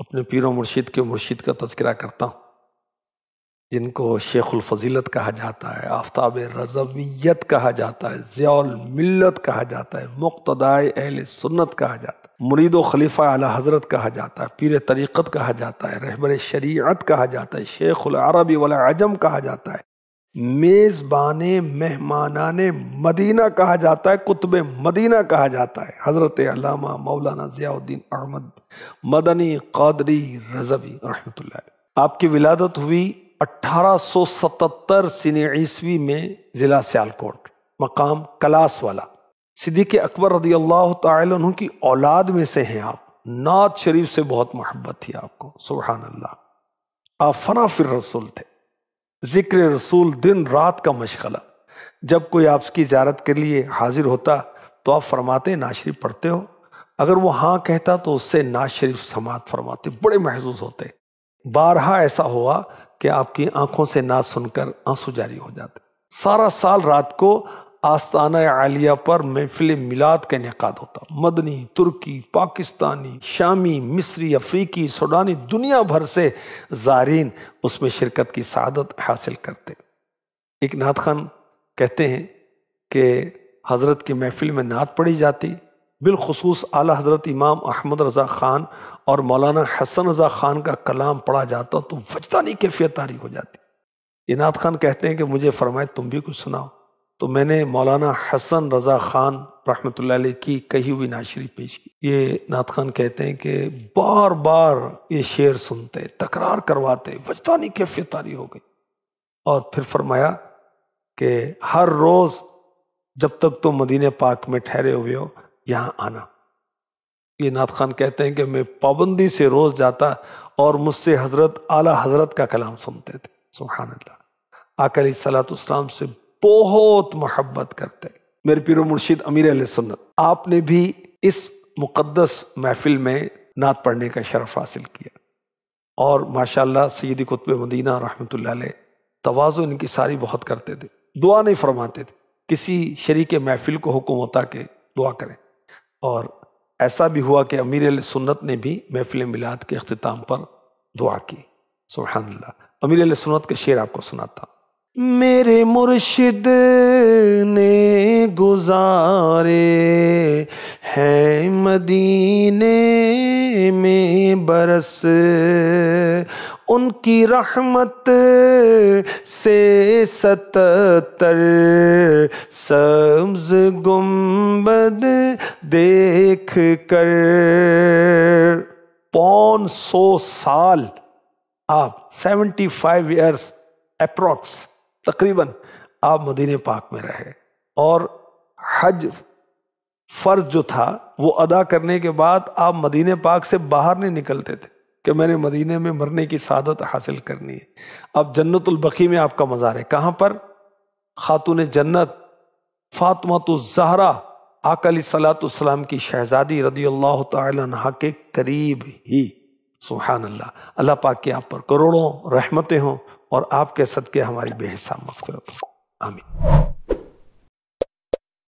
अपने पीर मुर्शिद के मुर्शिद का तस्करा करता हूँ जिनको शेखुलफजीलत कहा जाता है आफ्ताब रजवियत कहा जाता है ज़ियाल मिल्लत कहा जाता है मुक्तदाय अहल सुन्नत कहा जाता है मुरीद खलीफा आला हज़रत कहा जाता है पीर तरीक़त कहा जाता है रहबर शरीयत कहा जाता है शेख अरबी वाला आजम कहा जाता है मेजबान मेहमाना ने मदीना कहा जाता है कुतब मदीना कहा जाता है हज़रत अलामा मौलाना ज़ियाउद्दीन अहमद मदनी कादरी रजवी रहमत आपकी विलादत हुई 1877 सने ईस्वी में ज़िला सियालकोट मकाम कलास वाला सिद्दीक अकबर रदी अल्लाह तु की औलाद में से हैं आप नात शरीफ से बहुत मोहब्बत थी आपको सुबहान अल्लाह आप फना फिर रसूल थे जिक्र रसूल दिन रात का मशगला जब कोई आपकी ज्यारत के लिए हाजिर होता तो आप फरमाते ना शरीफ पढ़ते हो अगर वो हाँ कहता तो उससे ना शरीफ समात फरमाते बड़े महसूस होते बारहा ऐसा हुआ कि आपकी आंखों से ना सुनकर आंसू जारी हो जाते सारा साल रात को आस्ताना आलिया पर महफिल मिलाद का इनका होता मदनी तुर्की पाकिस्तानी शामी मिस्री अफ्रीकी सूडानी दुनिया भर से ज़ारीन उसमें शिरकत की सदत हासिल करते एक नात खान कहते हैं कि हज़रत की महफिल में नात पढ़ी जाती बिलखसूस आला हज़रत इमाम अहमद रज़ा ख़ान और मौलाना हसन रज़ा ख़ान का कलाम पढ़ा जाता तो वजदानी कैफियत तारी हो जाती इनाथ खान कहते हैं कि मुझे फरमाए तुम भी कुछ सुनाओ तो मैंने मौलाना हसन रज़ा ख़ान रहमत की कही हुई नाशरी पेश की ये नात खान कहते हैं कि बार बार ये शेर सुनते तकरार करवाते वजदानी कैफियत तारी हो गई और फिर फरमाया कि हर रोज़ जब तक तुम तो मदीने पाक में ठहरे हुए हो यहाँ आना ये नात खान कहते हैं कि मैं पाबंदी से रोज़ जाता और मुझसे हज़रत आला हज़रत का कलाम सुनते थे सुबहानल्ला अल्लाह आकली सलात से बहुत मोहब्बत करते हैं मेरे पीर मुर्शिद अमीर सुन्नत आपने भी इस मुकद्दस महफिल में नात पढ़ने का शरफ हासिल किया और माशाल्लाह सैदी कुतब मदीना रहमत तोज़ो इनकी सारी बहुत करते थे दुआ नहीं फरमाते थे किसी शरीक महफिल को हुक्म होता के दुआ करें और ऐसा भी हुआ कि अमीर सुन्नत ने भी महफिल मिलाद के अख्ताम पर दुआ की सुबहानल्ला अमीर सुन्नत के शेर आपको सुनाता हूँ मेरे मुर्शिद ने गुजारे हैं मदीने में बरस उनकी रहमत से सतर सब्ज गुम्बद देख कर पौन सौ साल आप सेवेंटी फाइव ईयर्स अप्रॉक्स तकरीबन आप मदीने पाक में रहे और हज फ़र्ज जो था वो अदा करने के बाद आप मदीने पाक से बाहर नहीं निकलते थे कि मैंने मदीने में मरने की सादत हासिल करनी है अब जन्नतुलबकी में आपका मज़ार है कहाँ पर खातून जन्नत फातमा तो जहरा आकली सलातम की शहजादी रदी अल्लाह तहा के करीब ही सुबहान अल्लाह अल्लाह पाक के आप पर करोड़ों रहमतें हों और आपके सदक़े हमारी बेहसा मकफरत हो आमीन